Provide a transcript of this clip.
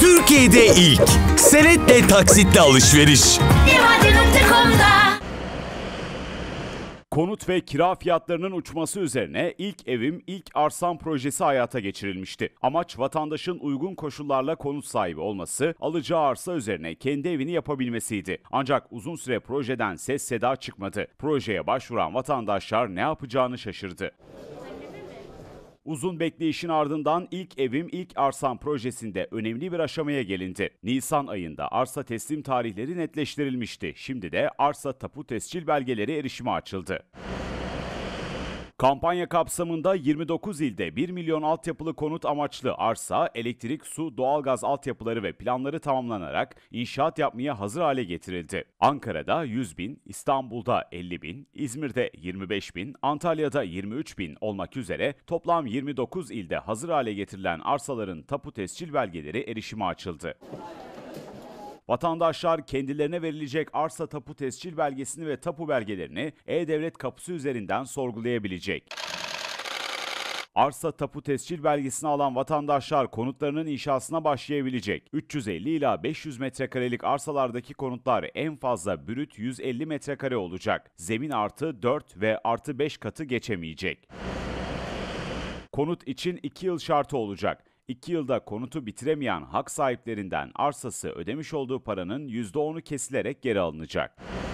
Türkiye'de ilk senetle taksitle alışveriş. Konut ve kira fiyatlarının uçması üzerine ilk evim ilk arsam projesi hayata geçirilmişti. Amaç vatandaşın uygun koşullarla konut sahibi olması, alacağı arsa üzerine kendi evini yapabilmesiydi. Ancak uzun süre projeden ses seda çıkmadı. Projeye başvuran vatandaşlar ne yapacağını şaşırdı. Uzun bekleyişin ardından ilk evim ilk arsam projesinde önemli bir aşamaya gelindi. Nisan ayında arsa teslim tarihleri netleştirilmişti. Şimdi de arsa tapu tescil belgeleri erişime açıldı. Kampanya kapsamında 29 ilde 1 milyon altyapılı konut amaçlı arsa, elektrik, su, doğalgaz altyapıları ve planları tamamlanarak inşaat yapmaya hazır hale getirildi. Ankara'da 100 bin, İstanbul'da 50 bin, İzmir'de 25 bin, Antalya'da 23 bin olmak üzere toplam 29 ilde hazır hale getirilen arsaların tapu tescil belgeleri erişime açıldı. Vatandaşlar kendilerine verilecek arsa tapu tescil belgesini ve tapu belgelerini e-devlet kapısı üzerinden sorgulayabilecek. Arsa tapu tescil belgesini alan vatandaşlar konutlarının inşasına başlayabilecek. 350 ila 500 metrekarelik arsalardaki konutlar en fazla bürüt 150 metrekare olacak. Zemin artı 4 ve artı 5 katı geçemeyecek. Konut için 2 yıl şartı olacak. 2 yılda konutu bitiremeyen hak sahiplerinden arsası ödemiş olduğu paranın %10'u kesilerek geri alınacak.